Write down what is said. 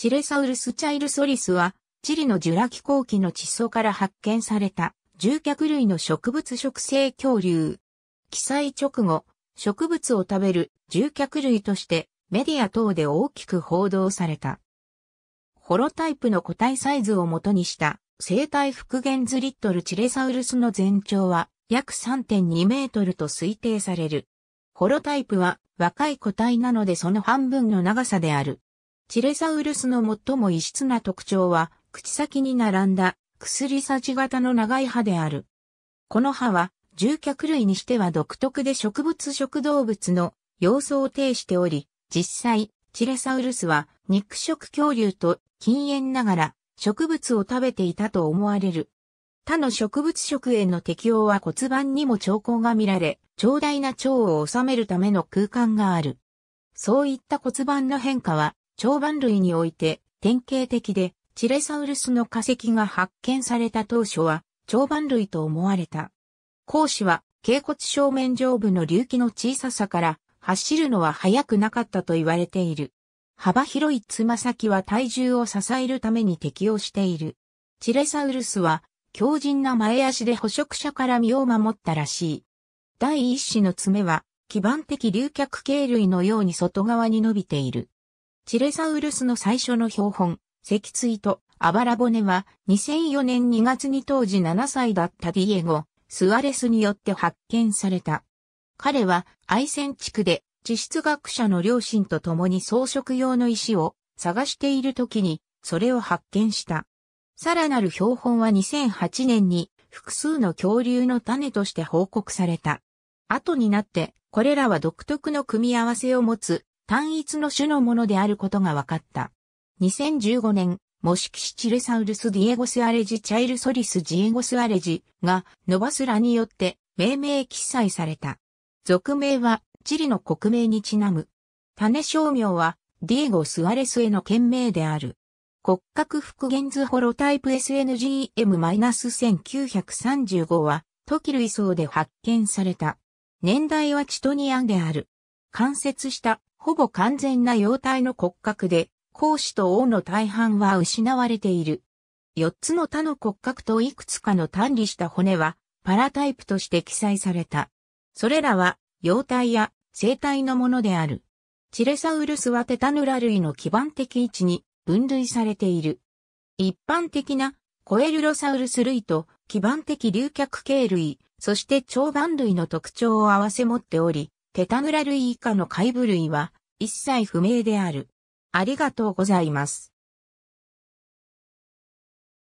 チレサウルスチャイルソリスは、チリのジュラ紀後期の地層から発見された、獣脚類の植物食性恐竜。記載直後、植物を食べる獣脚類として、メディア等で大きく報道された。ホロタイプの個体サイズを元にした、生体復元図リットルチレサウルスの全長は、約3.2メートルと推定される。ホロタイプは若い個体なのでその半分の長さである。チレサウルスの最も異質な特徴は、口先に並んだ、薬さじ型の長い歯である。この歯は、獣脚類にしては独特で植物食動物の様相を呈しており、実際、チレサウルスは肉食恐竜と禁煙ながら植物を食べていたと思われる。他の植物食への適応は骨盤にも兆候が見られ、長大な腸を収めるための空間がある。そういった骨盤の変化は長板類において典型的で、チレサウルスの化石が発見された当初は、長板類と思われた。講師は、頸骨正面上部の隆起の小ささから、走るのは速くなかったと言われている。幅広いつま先は体重を支えるために適応している。チレサウルスは、強靭な前足で捕食者から身を守ったらしい。第一子の爪は、基盤的竜脚系類のように外側に伸びている。チレサウルスの最初の標本、脊椎とあばら骨は2004年2月に当時7歳だったディエゴ、スアレスによって発見された。彼は愛染地区で地質学者の両親と共に装飾用の石を探している時にそれを発見した。さらなる標本は2008年に複数の恐竜の種として報告された。後になってこれらは独特の組み合わせを持つ単一の種のものであることが分かった。2015年、モシキシチルサウルスディエゴスアレジチャイルソリスジエゴスアレジがノバスラによって命名記載された。俗名はチリの国名にちなむ。種商名はディエゴ・スアレスへの県名である。骨格復元図ホロタイプ SNGM-1935 はトキ類層で発見された。年代はチトニアンである。関節したほぼ完全な幼体の骨格で、孔子と王の大半は失われている。四つの他の骨格といくつかの単理した骨は、パラタイプとして記載された。それらは、幼体や生体のものである。チレサウルスはテタヌラ類の基盤的位置に分類されている。一般的なコエルロサウルス類と基盤的竜脚系類、そして長板類の特徴を合わせ持っており、テタグラ類以下の海部類は一切不明である。ありがとうございます。